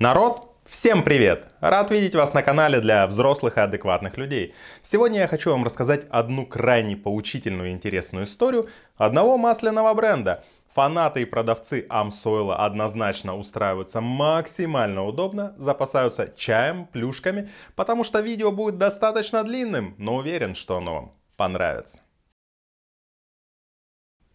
Народ, всем привет! Рад видеть вас на канале для взрослых и адекватных людей. Сегодня я хочу вам рассказать одну крайне поучительную и интересную историю одного масляного бренда. Фанаты и продавцы Amsoil однозначно устраиваются максимально удобно, запасаются чаем, плюшками, потому что видео будет достаточно длинным, но уверен, что оно вам понравится.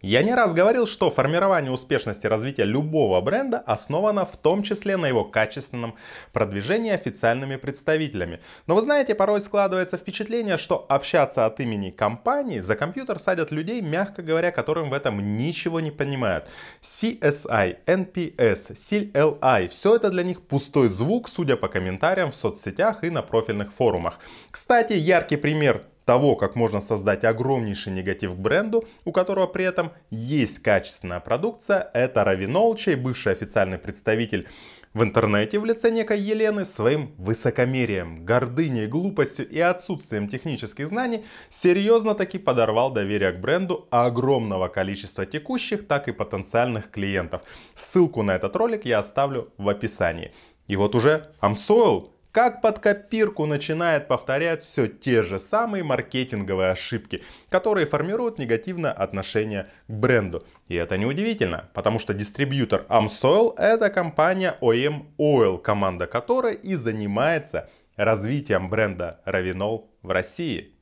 Я не раз говорил, что формирование успешности развития любого бренда основано в том числе на его качественном продвижении официальными представителями. Но вы знаете, порой складывается впечатление, что общаться от имени компании за компьютер садят людей, мягко говоря, которым в этом ничего не понимают. CSI, NPS, CLI – все это для них пустой звук, судя по комментариям в соцсетях и на профильных форумах. Кстати, яркий пример того, как можно создать огромнейший негатив к бренду, у которого при этом есть качественная продукция, это Рави Нолчей, бывший официальный представитель в интернете в лице некой Елены своим высокомерием, гордыней, глупостью и отсутствием технических знаний серьезно таки подорвал доверие к бренду огромного количества текущих, так и потенциальных клиентов. Ссылку на этот ролик я оставлю в описании. И вот уже Амсойл как под копирку начинает повторять все те же самые маркетинговые ошибки, которые формируют негативное отношение к бренду. И это неудивительно, потому что дистрибьютор Amsoil это компания OM эм Oil, команда которой и занимается развитием бренда Ravинол в России.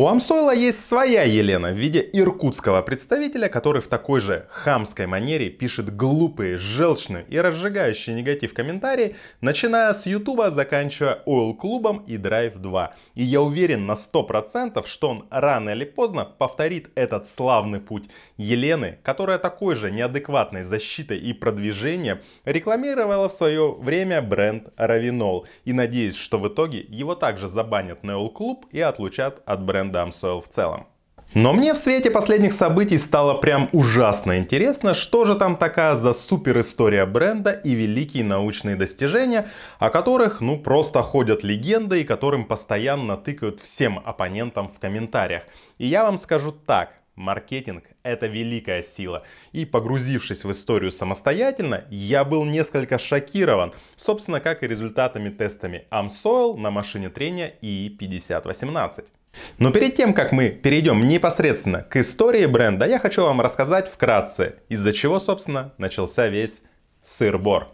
У Амсойла есть своя Елена в виде иркутского представителя, который в такой же хамской манере пишет глупые, желчные и разжигающие негатив комментарии, начиная с Ютуба, заканчивая Oil клубом и Drive 2. И я уверен на 100%, что он рано или поздно повторит этот славный путь Елены, которая такой же неадекватной защитой и продвижением рекламировала в свое время бренд Равинол. И надеюсь, что в итоге его также забанят на Oil клуб и отлучат от бренда гандамсел в целом. Но мне в свете последних событий стало прям ужасно интересно, что же там такая за супер история бренда и великие научные достижения, о которых ну просто ходят легенды и которым постоянно тыкают всем оппонентам в комментариях. И я вам скажу так, маркетинг — это великая сила. И погрузившись в историю самостоятельно, я был несколько шокирован, собственно, как и результатами тестами AmSoil на машине трения и 5018 но перед тем, как мы перейдем непосредственно к истории бренда, я хочу вам рассказать вкратце, из-за чего, собственно, начался весь сыр-бор.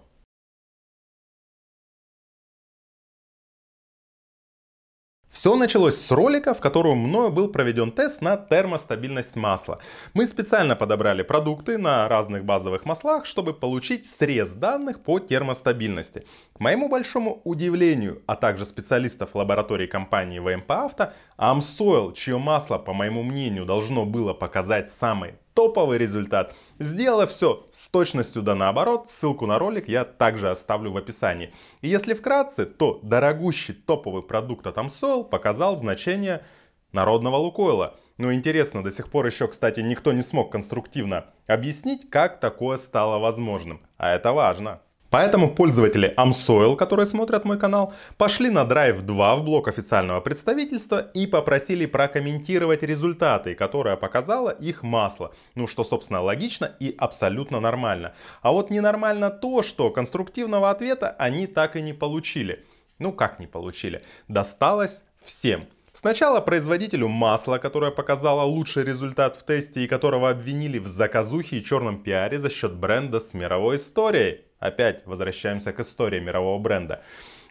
Все началось с ролика, в котором мною был проведен тест на термостабильность масла. Мы специально подобрали продукты на разных базовых маслах, чтобы получить срез данных по термостабильности. К моему большому удивлению, а также специалистов лаборатории компании ВМП Авто, Amsoil, чье масло, по моему мнению, должно было показать самый топовый результат, сделала все с точностью да наоборот. Ссылку на ролик я также оставлю в описании. И если вкратце, то дорогущий топовый продукт от Amsoil показал значение народного лукойла. Но ну, интересно, до сих пор еще, кстати, никто не смог конструктивно объяснить, как такое стало возможным. А это важно. Поэтому пользователи Amsoil, которые смотрят мой канал, пошли на Drive 2 в блок официального представительства и попросили прокомментировать результаты, которые показало их масло. Ну, что, собственно, логично и абсолютно нормально. А вот ненормально то, что конструктивного ответа они так и не получили. Ну, как не получили? Досталось всем. Сначала производителю масла, которое показало лучший результат в тесте и которого обвинили в заказухе и черном пиаре за счет бренда с мировой историей. Опять возвращаемся к истории мирового бренда.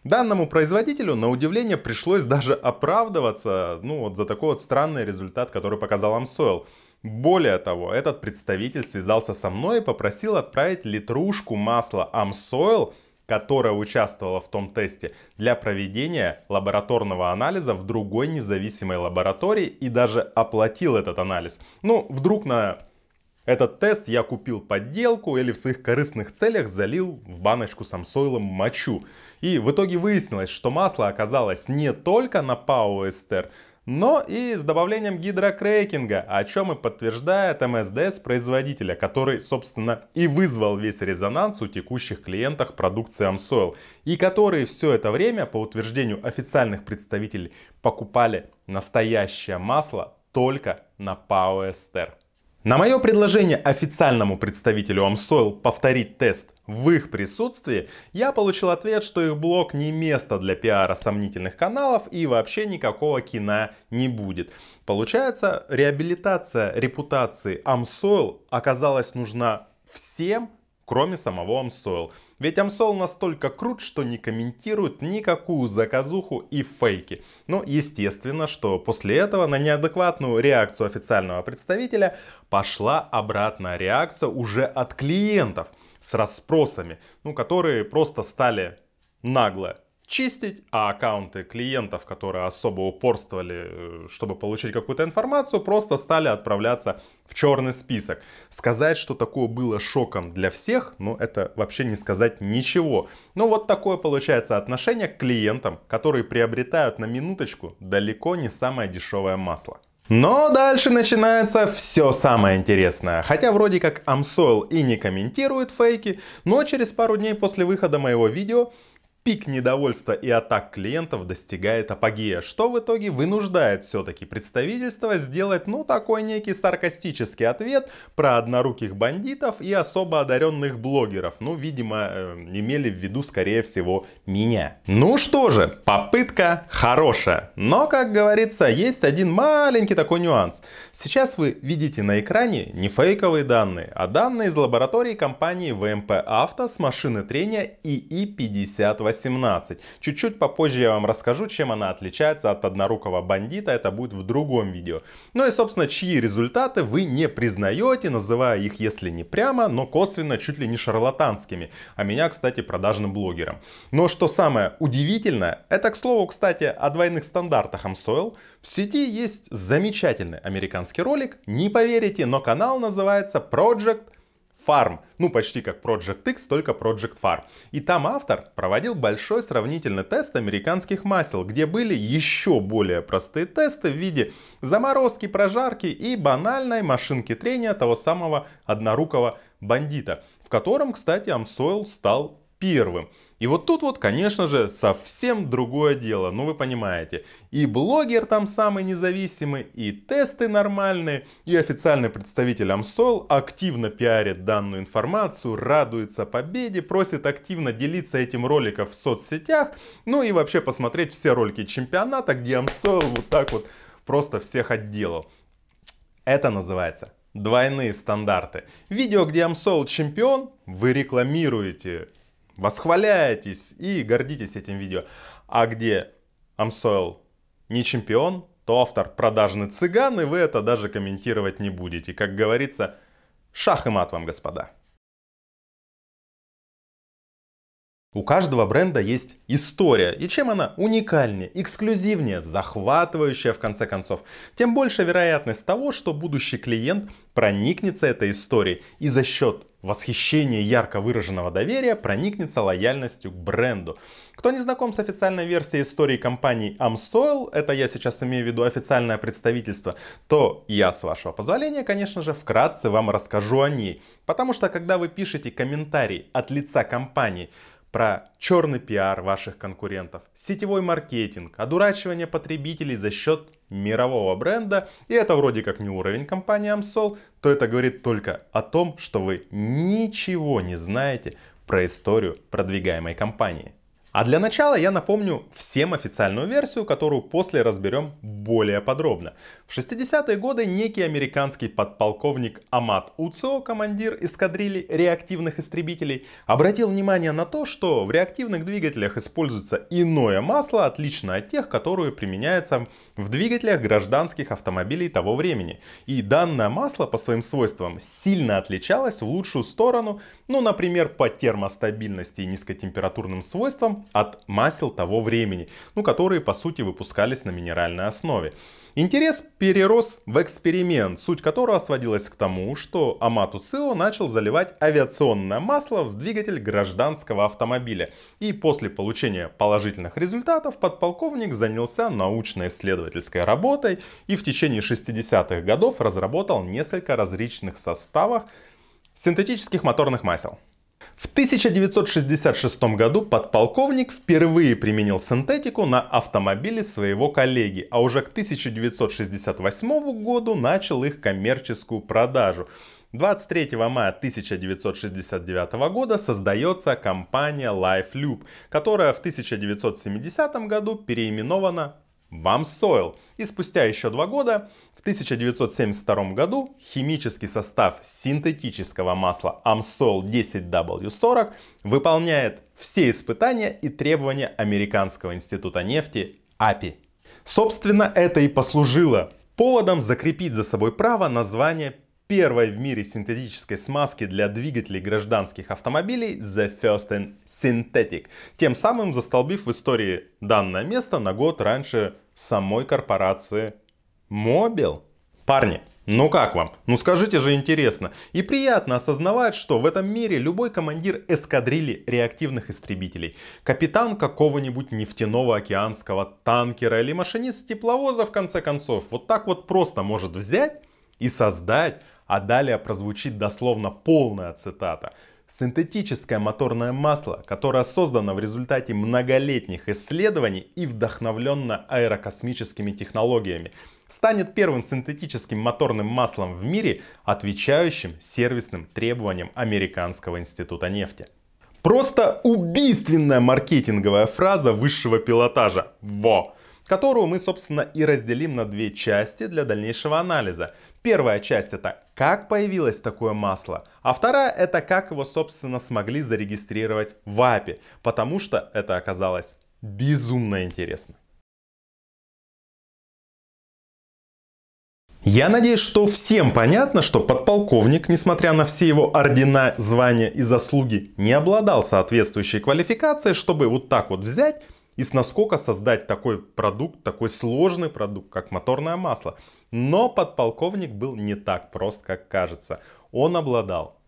Данному производителю, на удивление, пришлось даже оправдываться ну, вот за такой вот странный результат, который показал Amsoil. Более того, этот представитель связался со мной и попросил отправить литрушку масла Amsoil, которая участвовала в том тесте, для проведения лабораторного анализа в другой независимой лаборатории и даже оплатил этот анализ. Ну, вдруг на этот тест я купил подделку или в своих корыстных целях залил в баночку самсойлом мочу. И в итоге выяснилось, что масло оказалось не только на пауэстер, но и с добавлением гидрокрекинга, о чем и подтверждает МСДС производителя, который, собственно, и вызвал весь резонанс у текущих клиентов продукции Amsoil, и которые все это время, по утверждению официальных представителей, покупали настоящее масло только на Пауэстер. На мое предложение официальному представителю Amsoil повторить тест в их присутствии, я получил ответ, что их блог не место для пиара сомнительных каналов и вообще никакого кино не будет. Получается, реабилитация репутации Amsoil оказалась нужна всем, кроме самого Amsoil. Ведь Амсол настолько крут, что не комментирует никакую заказуху и фейки. Но, естественно, что после этого на неадекватную реакцию официального представителя пошла обратная реакция уже от клиентов с расспросами, ну, которые просто стали нагло чистить, а аккаунты клиентов, которые особо упорствовали, э, чтобы получить какую-то информацию, просто стали отправляться в черный список. Сказать, что такое было шоком для всех, ну это вообще не сказать ничего. Но ну, вот такое получается отношение к клиентам, которые приобретают на минуточку далеко не самое дешевое масло. Но дальше начинается все самое интересное. Хотя вроде как Амсойл и не комментирует фейки, но через пару дней после выхода моего видео Пик недовольства и атак клиентов достигает апогея, что в итоге вынуждает все-таки представительство сделать ну такой некий саркастический ответ про одноруких бандитов и особо одаренных блогеров. Ну, видимо, э, имели в виду скорее всего меня. Ну что же, попытка хорошая. Но, как говорится, есть один маленький такой нюанс. Сейчас вы видите на экране не фейковые данные, а данные из лаборатории компании ВМП Авто с машины трения ИИ-58. Чуть-чуть попозже я вам расскажу, чем она отличается от однорукого бандита, это будет в другом видео. Ну и, собственно, чьи результаты вы не признаете, называя их, если не прямо, но косвенно, чуть ли не шарлатанскими. А меня, кстати, продажным блогером. Но что самое удивительное, это, к слову, кстати, о двойных стандартах Amsoil. В сети есть замечательный американский ролик, не поверите, но канал называется Project Farm. Ну, почти как Project X, только Project Farm. И там автор проводил большой сравнительный тест американских масел, где были еще более простые тесты в виде заморозки, прожарки и банальной машинки трения того самого однорукого бандита, в котором, кстати, Amsoil стал первым. И вот тут вот, конечно же, совсем другое дело, ну вы понимаете. И блогер там самый независимый, и тесты нормальные, и официальный представитель Амсол активно пиарит данную информацию, радуется победе, просит активно делиться этим роликом в соцсетях, ну и вообще посмотреть все ролики чемпионата, где Амсол вот так вот просто всех отделал. Это называется двойные стандарты. Видео, где Амсол чемпион, вы рекламируете восхваляетесь и гордитесь этим видео. А где Амсойл не чемпион, то автор продажный цыган, и вы это даже комментировать не будете. Как говорится, шах и мат вам, господа. У каждого бренда есть история, и чем она уникальнее, эксклюзивнее, захватывающая в конце концов, тем больше вероятность того, что будущий клиент проникнется этой историей и за счет восхищение ярко выраженного доверия проникнется лояльностью к бренду. Кто не знаком с официальной версией истории компании Amsoil, это я сейчас имею в виду официальное представительство, то я, с вашего позволения, конечно же, вкратце вам расскажу о ней. Потому что, когда вы пишете комментарий от лица компании, про черный пиар ваших конкурентов, сетевой маркетинг, одурачивание потребителей за счет мирового бренда, и это вроде как не уровень компании Amsol, то это говорит только о том, что вы ничего не знаете про историю продвигаемой компании. А для начала я напомню всем официальную версию, которую после разберем более подробно. В 60-е годы некий американский подполковник Амат Уцо, командир эскадрильи реактивных истребителей, обратил внимание на то, что в реактивных двигателях используется иное масло, отлично от тех, которые применяются в двигателях гражданских автомобилей того времени. И данное масло по своим свойствам сильно отличалось в лучшую сторону, ну, например, по термостабильности и низкотемпературным свойствам от масел того времени, ну, которые, по сути, выпускались на минеральной основе основе. Интерес перерос в эксперимент, суть которого сводилась к тому, что Амату Цио начал заливать авиационное масло в двигатель гражданского автомобиля. И после получения положительных результатов подполковник занялся научно-исследовательской работой и в течение 60-х годов разработал несколько различных составов синтетических моторных масел. В 1966 году подполковник впервые применил синтетику на автомобиле своего коллеги, а уже к 1968 году начал их коммерческую продажу. 23 мая 1969 года создается компания LifeLoop, которая в 1970 году переименована Bump Soil. И спустя еще два года, в 1972 году, химический состав синтетического масла Amsoil 10W40 выполняет все испытания и требования Американского института нефти API. А Собственно, это и послужило поводом закрепить за собой право название первой в мире синтетической смазки для двигателей гражданских автомобилей The First in Synthetic, тем самым застолбив в истории данное место на год раньше самой корпорации Мобил. Парни, ну как вам? Ну скажите же интересно. И приятно осознавать, что в этом мире любой командир эскадрильи реактивных истребителей, капитан какого-нибудь нефтяного океанского танкера или машинист тепловоза в конце концов, вот так вот просто может взять и создать, а далее прозвучит дословно полная цитата – Синтетическое моторное масло, которое создано в результате многолетних исследований и вдохновленно аэрокосмическими технологиями, станет первым синтетическим моторным маслом в мире, отвечающим сервисным требованиям Американского института нефти. Просто убийственная маркетинговая фраза высшего пилотажа. Во! которую мы, собственно, и разделим на две части для дальнейшего анализа. Первая часть это как появилось такое масло, а вторая это как его, собственно, смогли зарегистрировать в API, потому что это оказалось безумно интересно. Я надеюсь, что всем понятно, что подполковник, несмотря на все его ордена, звания и заслуги, не обладал соответствующей квалификацией, чтобы вот так вот взять и с наскока создать такой продукт, такой сложный продукт, как моторное масло. Но подполковник был не так прост, как кажется. Он обладал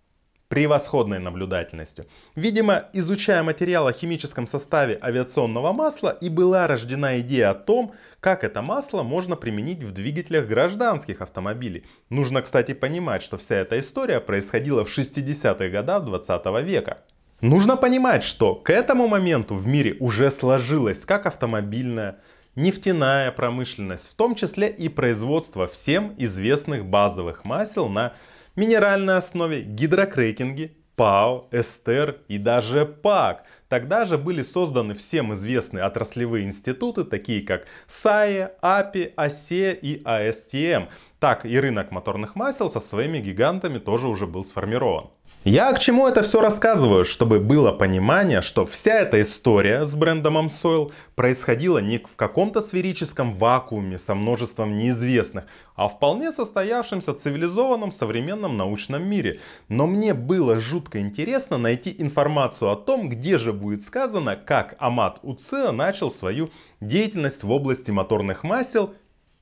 превосходной наблюдательностью. Видимо, изучая материал о химическом составе авиационного масла, и была рождена идея о том, как это масло можно применить в двигателях гражданских автомобилей. Нужно, кстати, понимать, что вся эта история происходила в 60-х годах 20 века. Нужно понимать, что к этому моменту в мире уже сложилась как автомобильная, нефтяная промышленность, в том числе и производство всем известных базовых масел на минеральной основе, гидрокрекинги, ПАО, Эстер и даже ПАК. Тогда же были созданы всем известные отраслевые институты, такие как САЕ, АПИ, ОСЕ и АСТМ. Так и рынок моторных масел со своими гигантами тоже уже был сформирован. Я к чему это все рассказываю, чтобы было понимание, что вся эта история с брендом Amsoil происходила не в каком-то сферическом вакууме со множеством неизвестных, а в вполне состоявшемся цивилизованном современном научном мире. Но мне было жутко интересно найти информацию о том, где же будет сказано, как Амат Уцеа начал свою деятельность в области моторных масел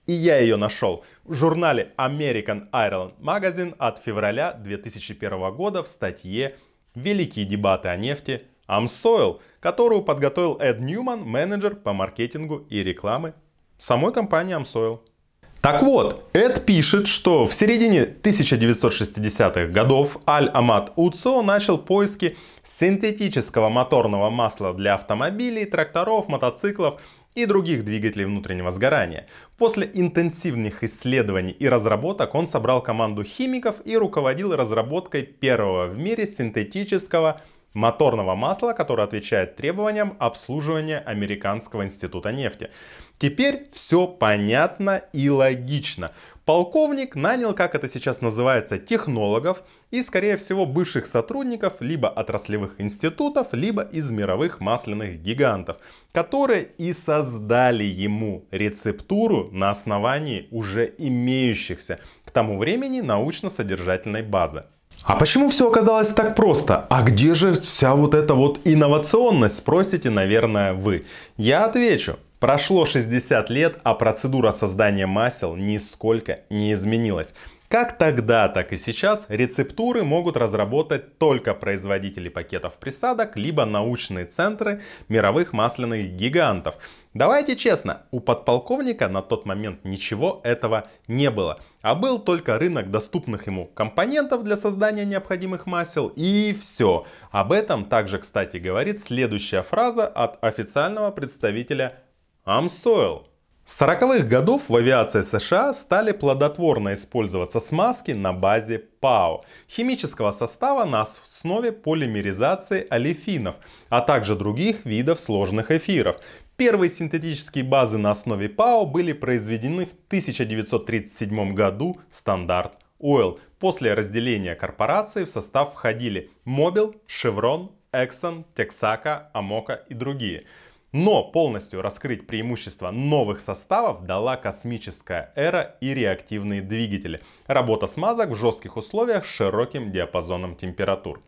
и я ее нашел в журнале American Ireland Magazine от февраля 2001 года в статье «Великие дебаты о нефти. Амсойл», которую подготовил Эд Ньюман, менеджер по маркетингу и рекламы самой компании Амсойл. Так вот, Эд пишет, что в середине 1960-х годов Аль-Амад Уцо начал поиски синтетического моторного масла для автомобилей, тракторов, мотоциклов и других двигателей внутреннего сгорания. После интенсивных исследований и разработок он собрал команду химиков и руководил разработкой первого в мире синтетического моторного масла, которое отвечает требованиям обслуживания Американского института нефти. Теперь все понятно и логично. Полковник нанял, как это сейчас называется, технологов и, скорее всего, бывших сотрудников либо отраслевых институтов, либо из мировых масляных гигантов, которые и создали ему рецептуру на основании уже имеющихся к тому времени научно-содержательной базы. А почему все оказалось так просто? А где же вся вот эта вот инновационность, спросите, наверное, вы. Я отвечу. Прошло 60 лет, а процедура создания масел нисколько не изменилась. Как тогда, так и сейчас рецептуры могут разработать только производители пакетов присадок, либо научные центры мировых масляных гигантов. Давайте честно, у подполковника на тот момент ничего этого не было, а был только рынок доступных ему компонентов для создания необходимых масел и все. Об этом также, кстати, говорит следующая фраза от официального представителя Амсойл. С 40-х годов в авиации США стали плодотворно использоваться смазки на базе ПАО, химического состава на основе полимеризации олефинов, а также других видов сложных эфиров. Первые синтетические базы на основе ПАО были произведены в 1937 году стандарт Oil. После разделения корпорации в состав входили Mobil, Chevron, Exxon, Texaco, Amoco и другие – но полностью раскрыть преимущества новых составов дала космическая эра и реактивные двигатели. Работа смазок в жестких условиях с широким диапазоном температур.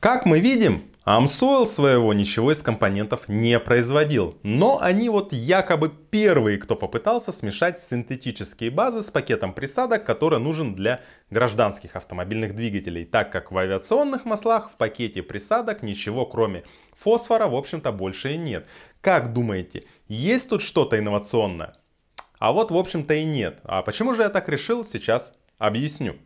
Как мы видим, Amsoil своего ничего из компонентов не производил, но они вот якобы первые, кто попытался смешать синтетические базы с пакетом присадок, который нужен для гражданских автомобильных двигателей, так как в авиационных маслах в пакете присадок ничего кроме фосфора, в общем-то, больше и нет. Как думаете, есть тут что-то инновационное? А вот, в общем-то, и нет. А почему же я так решил, сейчас объясню.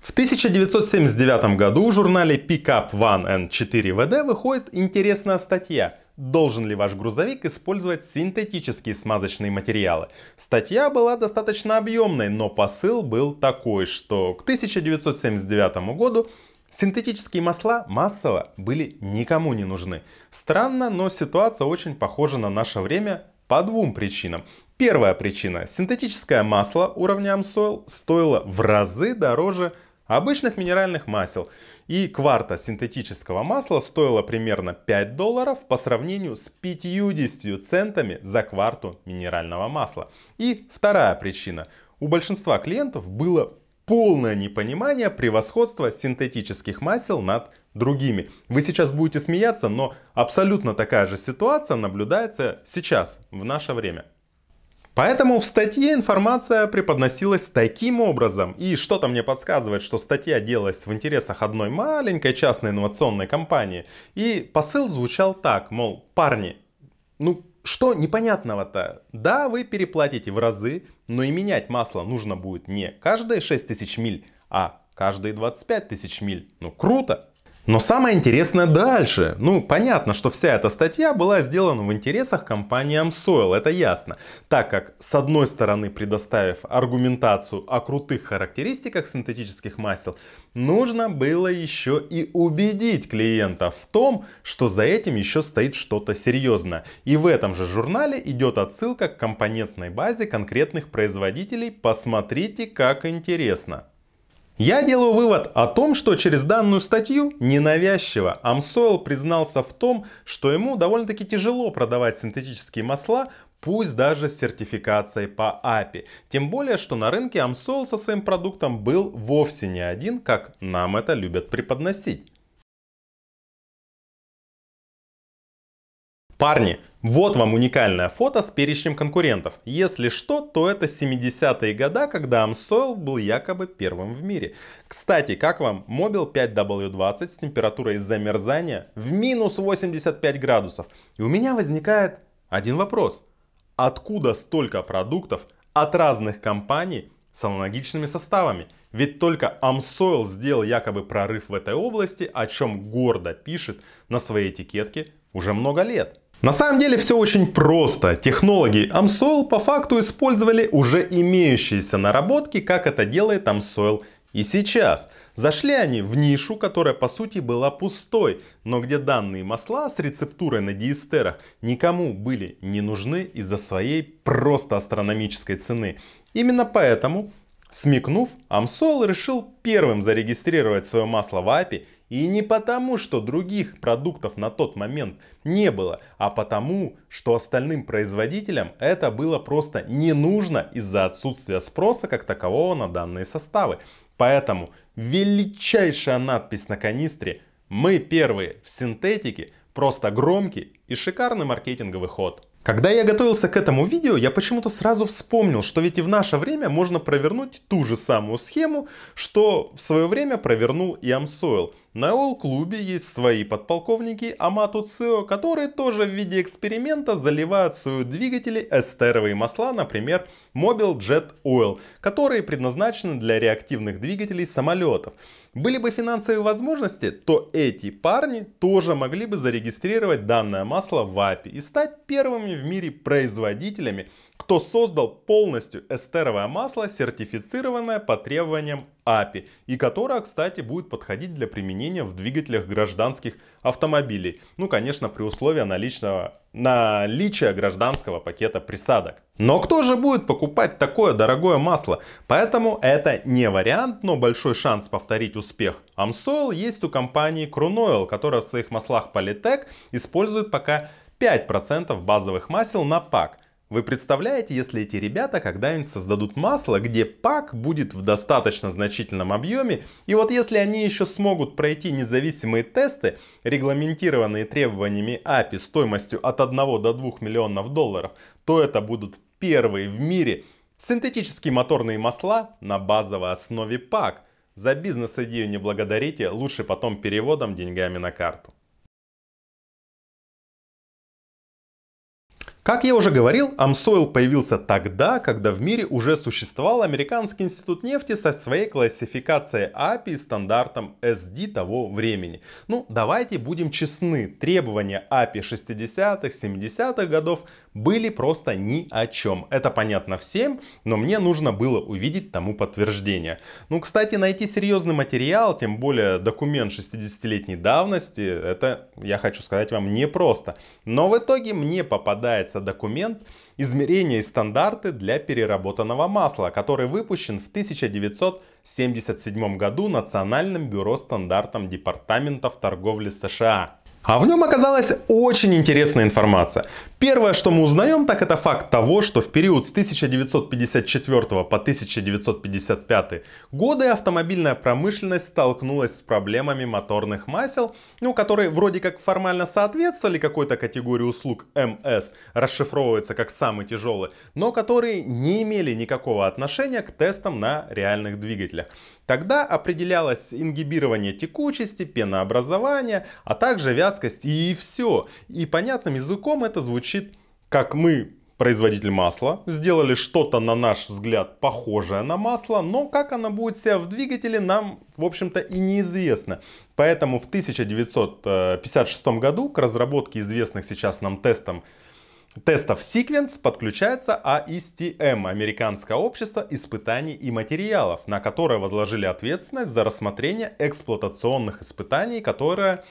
В 1979 году в журнале Pickup One N4VD выходит интересная статья должен ли ваш грузовик использовать синтетические смазочные материалы. Статья была достаточно объемной, но посыл был такой, что к 1979 году синтетические масла массово были никому не нужны. Странно, но ситуация очень похожа на наше время по двум причинам. Первая причина. Синтетическое масло уровня Amsoil стоило в разы дороже обычных минеральных масел. И кварта синтетического масла стоила примерно 5 долларов по сравнению с 50 центами за кварту минерального масла. И вторая причина. У большинства клиентов было полное непонимание превосходства синтетических масел над другими. Вы сейчас будете смеяться, но абсолютно такая же ситуация наблюдается сейчас, в наше время. Поэтому в статье информация преподносилась таким образом, и что-то мне подсказывает, что статья делалась в интересах одной маленькой частной инновационной компании. И посыл звучал так, мол, парни, ну что непонятного-то? Да, вы переплатите в разы, но и менять масло нужно будет не каждые 6 тысяч миль, а каждые 25 тысяч миль. Ну круто! Но самое интересное дальше. Ну, понятно, что вся эта статья была сделана в интересах компании Amsoil, это ясно. Так как, с одной стороны, предоставив аргументацию о крутых характеристиках синтетических масел, нужно было еще и убедить клиента в том, что за этим еще стоит что-то серьезное. И в этом же журнале идет отсылка к компонентной базе конкретных производителей. Посмотрите, как интересно. Я делаю вывод о том, что через данную статью ненавязчиво Amsoil признался в том, что ему довольно-таки тяжело продавать синтетические масла, пусть даже с сертификацией по API. Тем более, что на рынке Amsoil со своим продуктом был вовсе не один, как нам это любят преподносить. Парни, вот вам уникальное фото с перечнем конкурентов. Если что, то это 70-е годы, когда Amsoil был якобы первым в мире. Кстати, как вам Мобил 5W20 с температурой замерзания в минус 85 градусов? И у меня возникает один вопрос. Откуда столько продуктов от разных компаний с аналогичными составами? Ведь только Amsoil сделал якобы прорыв в этой области, о чем гордо пишет на своей этикетке уже много лет. На самом деле все очень просто. Технологи Amsoil по факту использовали уже имеющиеся наработки, как это делает Amsoil и сейчас. Зашли они в нишу, которая по сути была пустой, но где данные масла с рецептурой на диэстерах никому были не нужны из-за своей просто астрономической цены. Именно поэтому Смекнув, Амсол решил первым зарегистрировать свое масло в API и не потому, что других продуктов на тот момент не было, а потому, что остальным производителям это было просто не нужно из-за отсутствия спроса как такового на данные составы. Поэтому величайшая надпись на канистре «Мы первые в синтетике» просто громкий и шикарный маркетинговый ход. Когда я готовился к этому видео, я почему-то сразу вспомнил, что ведь и в наше время можно провернуть ту же самую схему, что в свое время провернул и Amsoil. На ол клубе есть свои подполковники Амату Цио, которые тоже в виде эксперимента заливают свои двигатели эстеровые масла, например, Mobile Jet Oil, которые предназначены для реактивных двигателей самолетов. Были бы финансовые возможности, то эти парни тоже могли бы зарегистрировать данное масло в API и стать первыми в мире производителями кто создал полностью эстеровое масло, сертифицированное по требованиям API, и которое, кстати, будет подходить для применения в двигателях гражданских автомобилей. Ну, конечно, при условии наличного, наличия гражданского пакета присадок. Но кто же будет покупать такое дорогое масло? Поэтому это не вариант, но большой шанс повторить успех. Амсойл есть у компании Крунойл, которая в своих маслах Polytech использует пока 5% базовых масел на пак – вы представляете, если эти ребята когда-нибудь создадут масло, где пак будет в достаточно значительном объеме, и вот если они еще смогут пройти независимые тесты, регламентированные требованиями API стоимостью от 1 до 2 миллионов долларов, то это будут первые в мире синтетические моторные масла на базовой основе пак. За бизнес-идею не благодарите, лучше потом переводом деньгами на карту. Как я уже говорил, Амсойл появился тогда, когда в мире уже существовал Американский институт нефти со своей классификацией API а и стандартом SD того времени. Ну, давайте будем честны, требования API 60-х, 70-х годов были просто ни о чем. Это понятно всем, но мне нужно было увидеть тому подтверждение. Ну, кстати, найти серьезный материал, тем более документ 60-летней давности, это, я хочу сказать вам, непросто. Но в итоге мне попадается документ «Измерения и стандарты для переработанного масла», который выпущен в 1977 году Национальным бюро стандартов департаментов торговли США. А в нем оказалась очень интересная информация. Первое, что мы узнаем, так это факт того, что в период с 1954 по 1955 годы автомобильная промышленность столкнулась с проблемами моторных масел, ну, которые вроде как формально соответствовали какой-то категории услуг МС, расшифровывается как самый тяжелый, но которые не имели никакого отношения к тестам на реальных двигателях. Тогда определялось ингибирование текучести, пенообразования, а также вязкость и все. И понятным языком это звучит, как мы производитель масла, сделали что-то, на наш взгляд, похожее на масло, но как оно будет себя в двигателе, нам, в общем-то, и неизвестно. Поэтому в 1956 э, году к разработке известных сейчас нам тестом тестов Sequence подключается AISTM, а Американское общество испытаний и материалов, на которое возложили ответственность за рассмотрение эксплуатационных испытаний, которые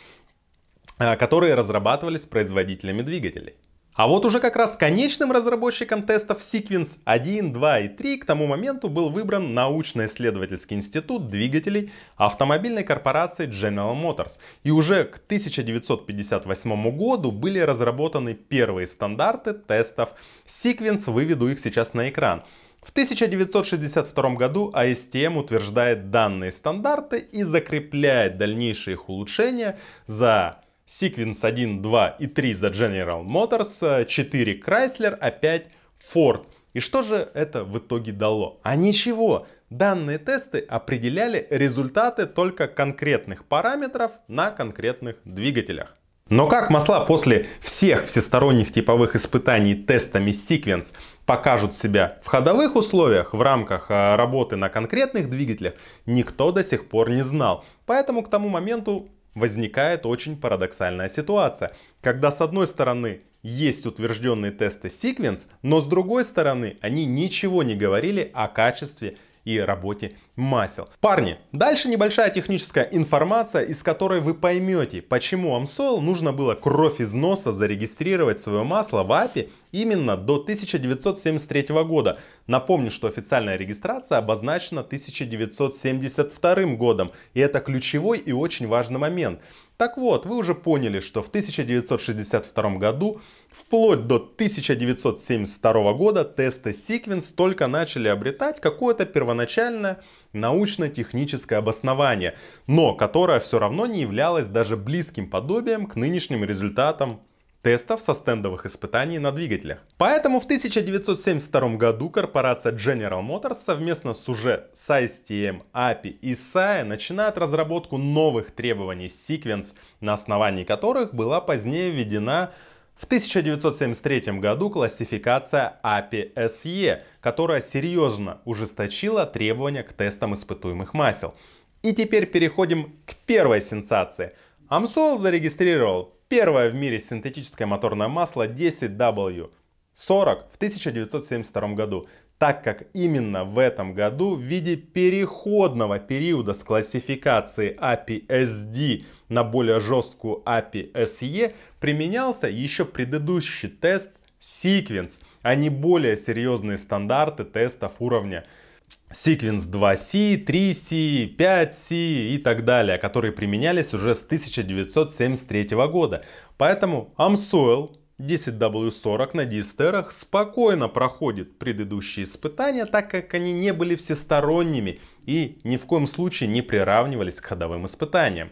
а, которые разрабатывались производителями двигателей. А вот уже как раз конечным разработчиком тестов Sequence 1, 2 и 3 к тому моменту был выбран научно-исследовательский институт двигателей автомобильной корпорации General Motors. И уже к 1958 году были разработаны первые стандарты тестов Sequence, выведу их сейчас на экран. В 1962 году ASTM утверждает данные стандарты и закрепляет дальнейшие их улучшения за Sequence 1, 2 и 3 за General Motors, 4 э, Chrysler, опять а Ford. И что же это в итоге дало? А ничего, данные тесты определяли результаты только конкретных параметров на конкретных двигателях. Но как масла после всех всесторонних типовых испытаний тестами Sequence покажут себя в ходовых условиях в рамках э, работы на конкретных двигателях, никто до сих пор не знал. Поэтому к тому моменту возникает очень парадоксальная ситуация, когда с одной стороны есть утвержденные тесты Sequence, но с другой стороны они ничего не говорили о качестве и работе масел. Парни, дальше небольшая техническая информация, из которой вы поймете, почему Amsoil нужно было кровь из носа зарегистрировать свое масло в API именно до 1973 года. Напомню, что официальная регистрация обозначена 1972 годом, и это ключевой и очень важный момент. Так вот, вы уже поняли, что в 1962 году, вплоть до 1972 года, тесты Sequence только начали обретать какое-то первоначальное научно-техническое обоснование, но которое все равно не являлось даже близким подобием к нынешним результатам тестов со стендовых испытаний на двигателях. Поэтому в 1972 году корпорация General Motors совместно с уже SciSTM, API эм, и SAE начинает разработку новых требований Sequence, на основании которых была позднее введена в 1973 году классификация API-SE, которая серьезно ужесточила требования к тестам испытуемых масел. И теперь переходим к первой сенсации. Амсол зарегистрировал Первое в мире синтетическое моторное масло 10W 40 в 1972 году, так как именно в этом году в виде переходного периода с классификации а API SD на более жесткую API а SE применялся еще предыдущий тест Sequence, а не более серьезные стандарты тестов уровня Sequence 2C, 3C, 5C и так далее, которые применялись уже с 1973 года. Поэтому AMSOIL 10W40 на дистерах спокойно проходит предыдущие испытания, так как они не были всесторонними и ни в коем случае не приравнивались к ходовым испытаниям.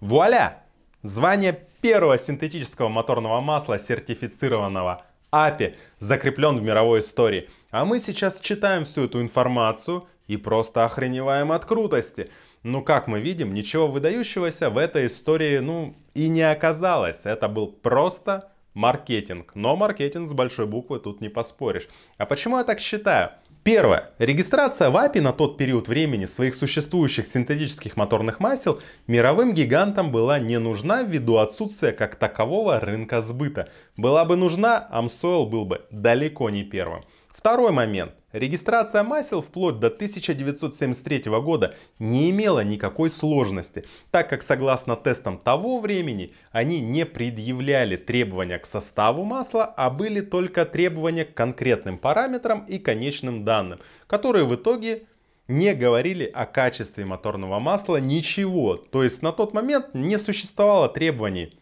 Вуаля! Звание первого синтетического моторного масла, сертифицированного API, закреплен в мировой истории. А мы сейчас читаем всю эту информацию и просто охреневаем от крутости. Но ну, как мы видим, ничего выдающегося в этой истории, ну, и не оказалось. Это был просто маркетинг. Но маркетинг с большой буквы тут не поспоришь. А почему я так считаю? Первое. Регистрация в API на тот период времени своих существующих синтетических моторных масел мировым гигантам была не нужна ввиду отсутствия как такового рынка сбыта. Была бы нужна, Amsoil был бы далеко не первым. Второй момент. Регистрация масел вплоть до 1973 года не имела никакой сложности, так как согласно тестам того времени они не предъявляли требования к составу масла, а были только требования к конкретным параметрам и конечным данным, которые в итоге не говорили о качестве моторного масла ничего. То есть на тот момент не существовало требований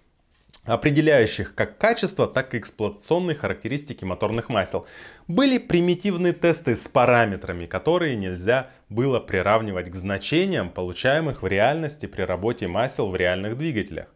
определяющих как качество, так и эксплуатационные характеристики моторных масел. Были примитивные тесты с параметрами, которые нельзя было приравнивать к значениям, получаемых в реальности при работе масел в реальных двигателях.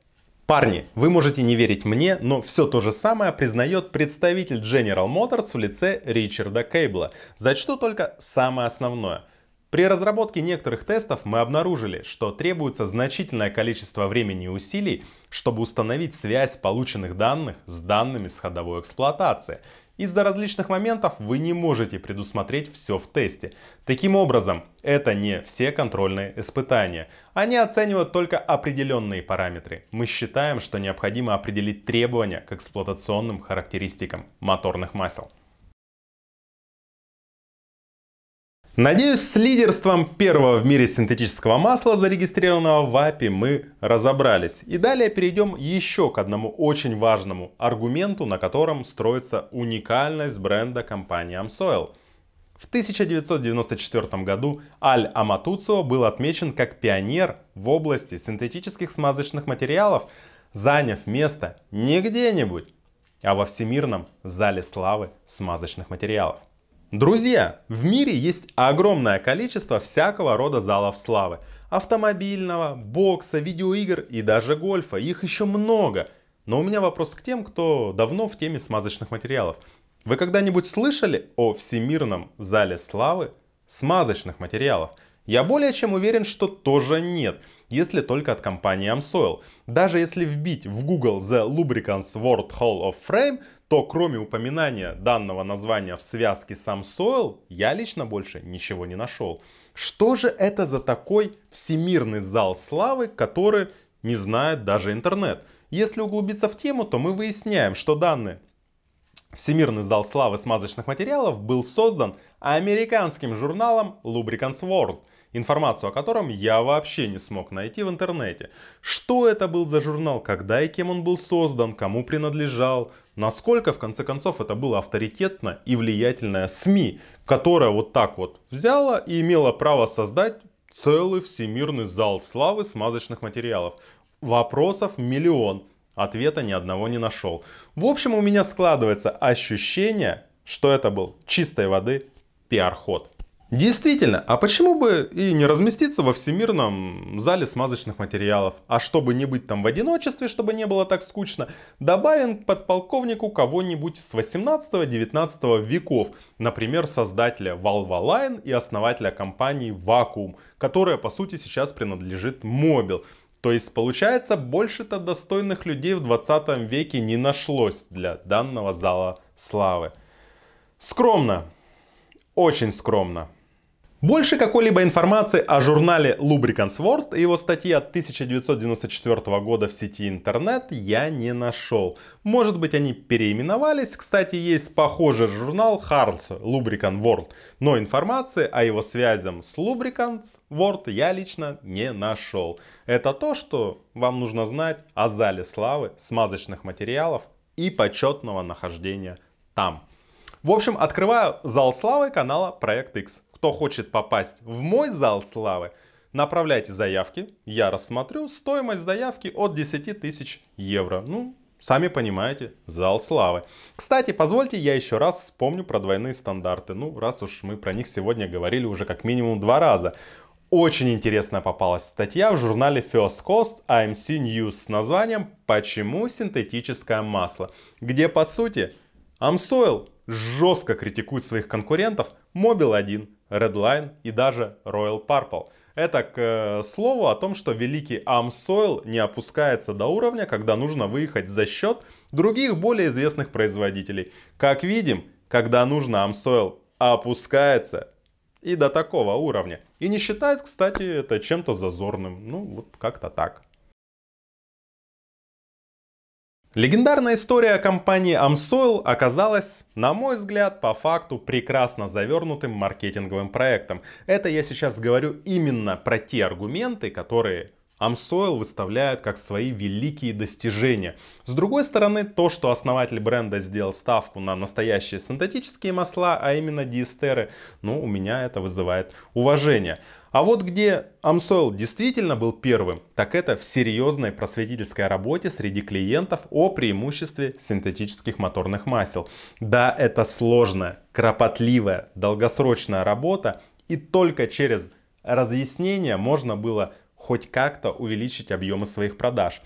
Парни, вы можете не верить мне, но все то же самое признает представитель General Motors в лице Ричарда Кейбла. Зачту только самое основное. При разработке некоторых тестов мы обнаружили, что требуется значительное количество времени и усилий, чтобы установить связь полученных данных с данными с ходовой эксплуатации. Из-за различных моментов вы не можете предусмотреть все в тесте. Таким образом, это не все контрольные испытания. Они оценивают только определенные параметры. Мы считаем, что необходимо определить требования к эксплуатационным характеристикам моторных масел. Надеюсь, с лидерством первого в мире синтетического масла, зарегистрированного в API, мы разобрались. И далее перейдем еще к одному очень важному аргументу, на котором строится уникальность бренда компании Amsoil. В 1994 году Аль Аматуцио был отмечен как пионер в области синтетических смазочных материалов, заняв место не где-нибудь, а во всемирном зале славы смазочных материалов. Друзья, в мире есть огромное количество всякого рода залов славы. Автомобильного, бокса, видеоигр и даже гольфа. Их еще много. Но у меня вопрос к тем, кто давно в теме смазочных материалов. Вы когда-нибудь слышали о всемирном зале славы смазочных материалов? Я более чем уверен, что тоже нет, если только от компании Amsoil. Даже если вбить в Google The Lubricants World Hall of Frame, то кроме упоминания данного названия в связке Samsoil, я лично больше ничего не нашел. Что же это за такой всемирный зал славы, который не знает даже интернет? Если углубиться в тему, то мы выясняем, что данный Всемирный зал славы смазочных материалов был создан американским журналом Lubricants World – информацию о котором я вообще не смог найти в интернете. Что это был за журнал, когда и кем он был создан, кому принадлежал, насколько, в конце концов, это было авторитетно и влиятельное СМИ, которая вот так вот взяла и имела право создать целый всемирный зал славы смазочных материалов. Вопросов миллион, ответа ни одного не нашел. В общем, у меня складывается ощущение, что это был чистой воды пиар-ход. Действительно, а почему бы и не разместиться во всемирном зале смазочных материалов? А чтобы не быть там в одиночестве, чтобы не было так скучно, добавим к подполковнику кого-нибудь с 18-19 веков, например, создателя Valvalайн и основателя компании Vacuum, которая по сути сейчас принадлежит Мобил. То есть, получается, больше-то достойных людей в 20 веке не нашлось для данного зала славы. Скромно. Очень скромно. Больше какой-либо информации о журнале Lubricants World и его статье от 1994 года в сети интернет я не нашел. Может быть они переименовались, кстати есть похожий журнал Harls Lubricant World, но информации о его связям с Lubricants World я лично не нашел. Это то, что вам нужно знать о зале славы смазочных материалов и почетного нахождения там. В общем, открываю зал славы канала Проект X. Кто хочет попасть в мой зал славы, направляйте заявки. Я рассмотрю стоимость заявки от 10 тысяч евро. Ну, сами понимаете, зал славы. Кстати, позвольте я еще раз вспомню про двойные стандарты. Ну, раз уж мы про них сегодня говорили уже как минимум два раза. Очень интересная попалась статья в журнале First Cost AMC News с названием «Почему синтетическое масло?», где по сути Amsoil жестко критикует своих конкурентов Mobil 1 Redline и даже Royal Purple. Это к э, слову о том, что великий Amsoil не опускается до уровня, когда нужно выехать за счет других более известных производителей. Как видим, когда нужно Amsoil опускается и до такого уровня. И не считает, кстати, это чем-то зазорным. Ну, вот как-то так. Легендарная история компании Amsoil оказалась, на мой взгляд, по факту прекрасно завернутым маркетинговым проектом. Это я сейчас говорю именно про те аргументы, которые Amsoil выставляют как свои великие достижения. С другой стороны, то, что основатель бренда сделал ставку на настоящие синтетические масла, а именно диэстеры, ну, у меня это вызывает уважение. А вот где Amsoil действительно был первым, так это в серьезной просветительской работе среди клиентов о преимуществе синтетических моторных масел. Да, это сложная, кропотливая, долгосрочная работа, и только через разъяснение можно было хоть как-то увеличить объемы своих продаж.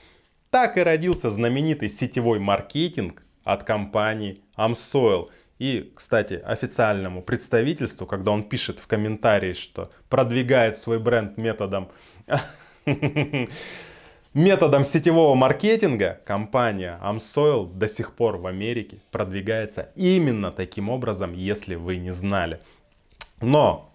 Так и родился знаменитый сетевой маркетинг от компании Amsoil. И, кстати, официальному представительству, когда он пишет в комментарии, что продвигает свой бренд методом методом сетевого маркетинга компания Amsoil до сих пор в Америке продвигается именно таким образом, если вы не знали. Но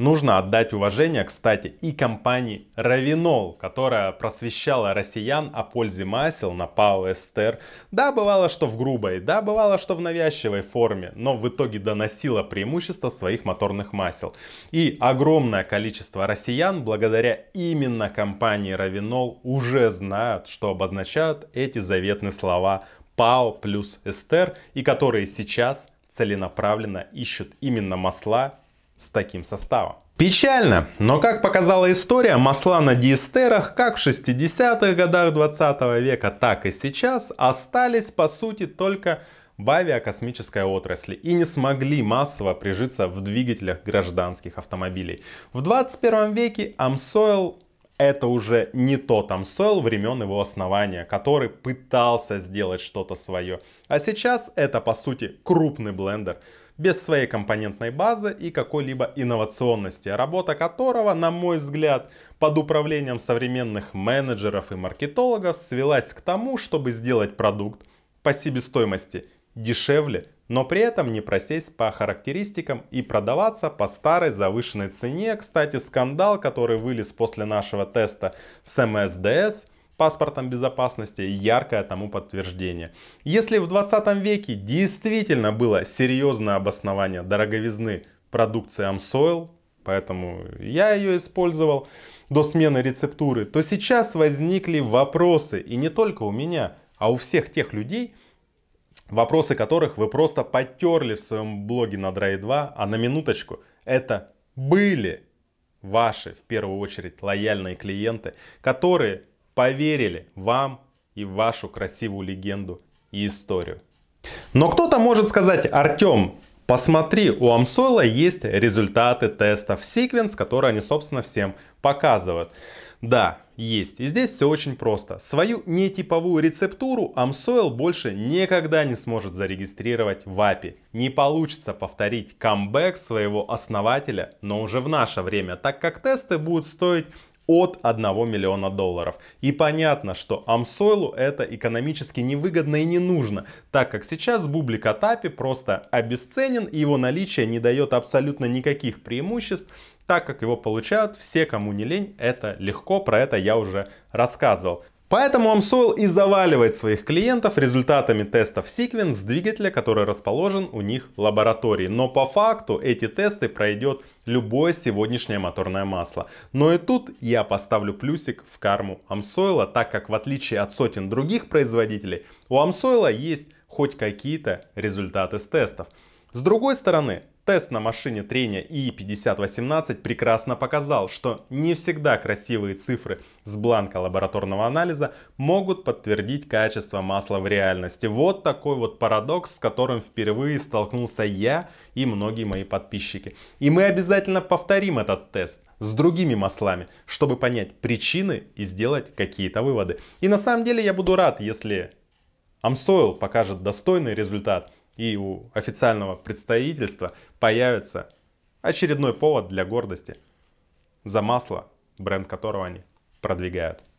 Нужно отдать уважение, кстати, и компании Равинол, которая просвещала россиян о пользе масел на Пау Эстер. Да, бывало, что в грубой, да, бывало, что в навязчивой форме, но в итоге доносила преимущество своих моторных масел. И огромное количество россиян, благодаря именно компании Равинол, уже знают, что обозначают эти заветные слова ПАУ плюс Эстер, и которые сейчас целенаправленно ищут именно масла с таким составом. Печально, но как показала история, масла на диэстерах как в 60-х годах 20 века, так и сейчас остались по сути только в авиакосмической отрасли и не смогли массово прижиться в двигателях гражданских автомобилей. В 21 веке Амсойл это уже не тот Амсойл времен его основания, который пытался сделать что-то свое. А сейчас это по сути крупный блендер без своей компонентной базы и какой-либо инновационности, работа которого, на мой взгляд, под управлением современных менеджеров и маркетологов свелась к тому, чтобы сделать продукт по себестоимости дешевле, но при этом не просесть по характеристикам и продаваться по старой завышенной цене. Кстати, скандал, который вылез после нашего теста с МСДС – паспортом безопасности яркое тому подтверждение. Если в 20 веке действительно было серьезное обоснование дороговизны продукции Amsoil, поэтому я ее использовал до смены рецептуры, то сейчас возникли вопросы, и не только у меня, а у всех тех людей, вопросы которых вы просто потерли в своем блоге на Dry 2, а на минуточку, это были ваши, в первую очередь, лояльные клиенты, которые поверили вам и вашу красивую легенду и историю. Но кто-то может сказать, Артем, посмотри, у Амсойла есть результаты тестов Sequence, которые они, собственно, всем показывают. Да, есть. И здесь все очень просто. Свою нетиповую рецептуру Amsoil больше никогда не сможет зарегистрировать в API. Не получится повторить камбэк своего основателя, но уже в наше время, так как тесты будут стоить от 1 миллиона долларов. И понятно, что Амсойлу это экономически невыгодно и не нужно, так как сейчас бублик Атапи просто обесценен, и его наличие не дает абсолютно никаких преимуществ, так как его получают все, кому не лень, это легко, про это я уже рассказывал. Поэтому AMSOIL и заваливает своих клиентов результатами тестов Sequence двигателя, который расположен у них в лаборатории. Но по факту эти тесты пройдет любое сегодняшнее моторное масло. Но и тут я поставлю плюсик в карму AMSOIL, так как в отличие от сотен других производителей, у AMSOIL есть хоть какие-то результаты с тестов. С другой стороны, Тест на машине трения и 5018 прекрасно показал, что не всегда красивые цифры с бланка лабораторного анализа могут подтвердить качество масла в реальности. Вот такой вот парадокс, с которым впервые столкнулся я и многие мои подписчики. И мы обязательно повторим этот тест с другими маслами, чтобы понять причины и сделать какие-то выводы. И на самом деле я буду рад, если Amsoil покажет достойный результат – и у официального представительства появится очередной повод для гордости за масло, бренд которого они продвигают.